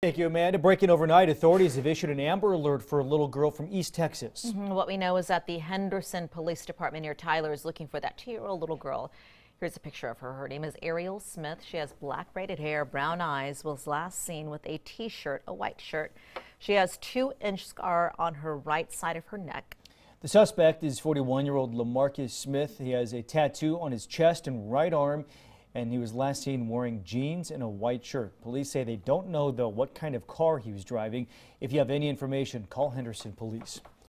Thank you, Amanda. Breaking overnight, authorities have issued an amber alert for a little girl from East Texas. Mm -hmm. What we know is that the Henderson Police Department near Tyler is looking for that two year old little girl. Here's a picture of her. Her name is Ariel Smith. She has black braided hair, brown eyes, was last seen with a t shirt, a white shirt. She has two inch scar on her right side of her neck. The suspect is 41 year old Lamarcus Smith. He has a tattoo on his chest and right arm and he was last seen wearing jeans and a white shirt. Police say they don't know, though, what kind of car he was driving. If you have any information, call Henderson Police.